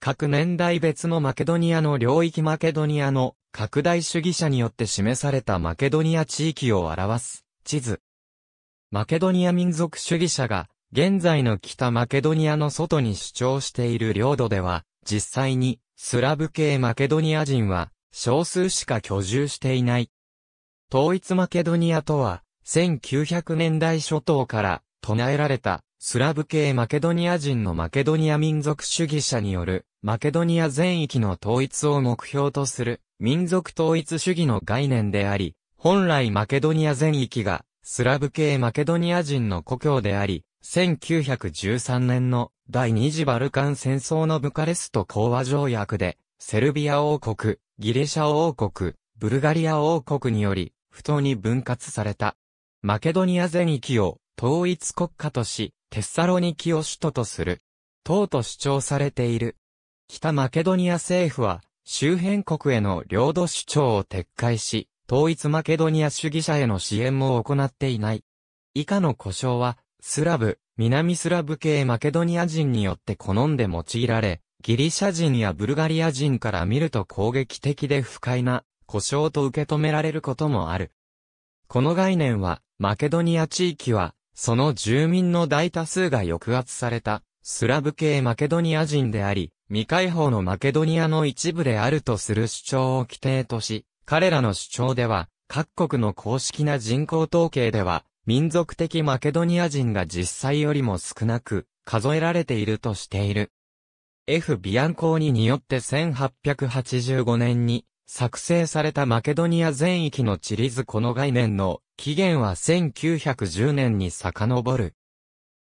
各年代別のマケドニアの領域マケドニアの拡大主義者によって示されたマケドニア地域を表す地図。マケドニア民族主義者が現在の北マケドニアの外に主張している領土では実際にスラブ系マケドニア人は少数しか居住していない。統一マケドニアとは1900年代初頭から唱えられたスラブ系マケドニア人のマケドニア民族主義者によるマケドニア全域の統一を目標とする民族統一主義の概念であり、本来マケドニア全域がスラブ系マケドニア人の故郷であり、1913年の第二次バルカン戦争のブカレスト講和条約で、セルビア王国、ギリシャ王国、ブルガリア王国により、不当に分割された。マケドニア全域を統一国家とし、テッサロニキを首都とする。党と主張されている北マケドニア政府は、周辺国への領土主張を撤回し、統一マケドニア主義者への支援も行っていない。以下の故障は、スラブ、南スラブ系マケドニア人によって好んで用いられ、ギリシャ人やブルガリア人から見ると攻撃的で不快な故障と受け止められることもある。この概念は、マケドニア地域は、その住民の大多数が抑圧された、スラブ系マケドニア人であり、未解放のマケドニアの一部であるとする主張を規定とし、彼らの主張では、各国の公式な人口統計では、民族的マケドニア人が実際よりも少なく、数えられているとしている。F. ビアンコーニによって1885年に作成されたマケドニア全域の地理図この概念の起源は1910年に遡る。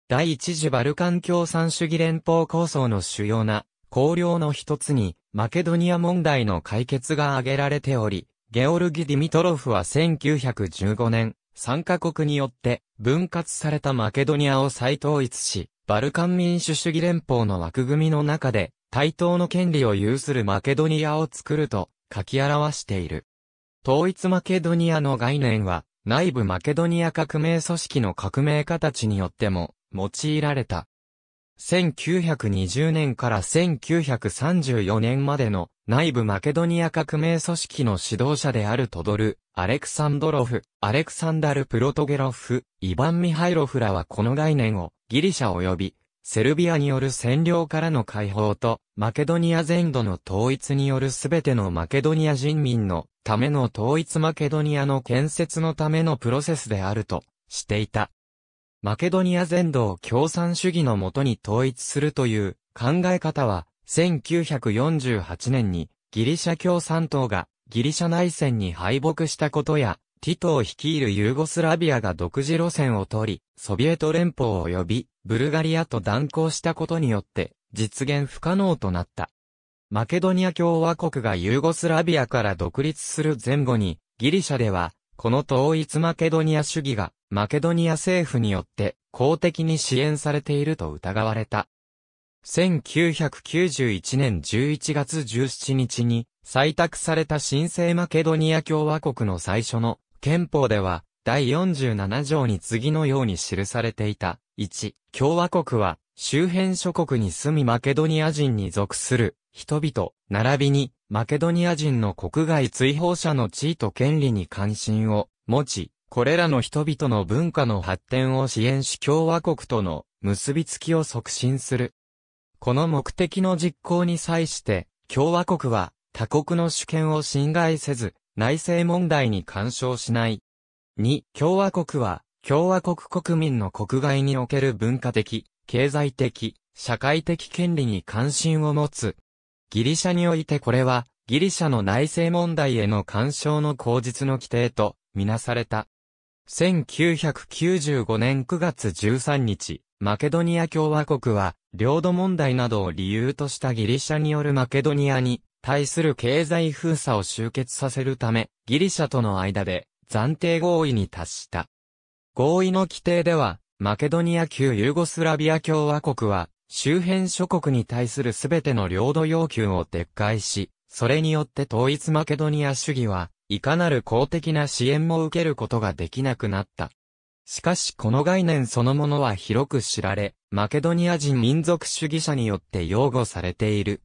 第一次バルカン共産主義連邦構想の主要な綱領の一つに、マケドニア問題の解決が挙げられており、ゲオルギ・ディミトロフは1915年、参加国によって分割されたマケドニアを再統一し、バルカン民主主義連邦の枠組みの中で、対等の権利を有するマケドニアを作ると書き表している。統一マケドニアの概念は、内部マケドニア革命組織の革命家たちによっても用いられた。1920年から1934年までの内部マケドニア革命組織の指導者であるトドル、アレクサンドロフ、アレクサンダル・プロトゲロフ、イバン・ミハイロフらはこの概念をギリシャ及びセルビアによる占領からの解放とマケドニア全土の統一によるすべてのマケドニア人民のための統一マケドニアの建設のためのプロセスであるとしていた。マケドニア全土を共産主義のもとに統一するという考え方は、1948年にギリシャ共産党がギリシャ内戦に敗北したことや、ティトを率いるユーゴスラビアが独自路線を取り、ソビエト連邦及びブルガリアと断交したことによって、実現不可能となった。マケドニア共和国がユーゴスラビアから独立する前後に、ギリシャではこの統一マケドニア主義が、マケドニア政府によって公的に支援されていると疑われた。1991年11月17日に採択された新生マケドニア共和国の最初の憲法では、第47条に次のように記されていた。1、共和国は周辺諸国に住みマケドニア人に属する人々、並びに、マケドニア人の国外追放者の地位と権利に関心を持ち、これらの人々の文化の発展を支援し共和国との結びつきを促進する。この目的の実行に際して、共和国は他国の主権を侵害せず、内政問題に干渉しない。2、共和国は、共和国国民の国外における文化的、経済的、社会的権利に関心を持つ、ギリシャにおいてこれは、ギリシャの内政問題への干渉の口実の規定と、みなされた。1995年9月13日、マケドニア共和国は、領土問題などを理由としたギリシャによるマケドニアに対する経済封鎖を終結させるため、ギリシャとの間で暫定合意に達した。合意の規定では、マケドニア旧ユーゴスラビア共和国は、周辺諸国に対するすべての領土要求を撤回し、それによって統一マケドニア主義は、いかなる公的な支援も受けることができなくなった。しかしこの概念そのものは広く知られ、マケドニア人民族主義者によって擁護されている。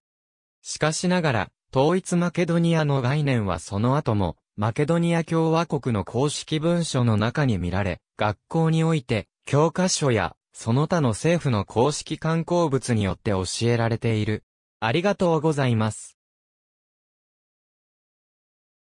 しかしながら、統一マケドニアの概念はその後も、マケドニア共和国の公式文書の中に見られ、学校において、教科書やその他の政府の公式観光物によって教えられている。ありがとうございます。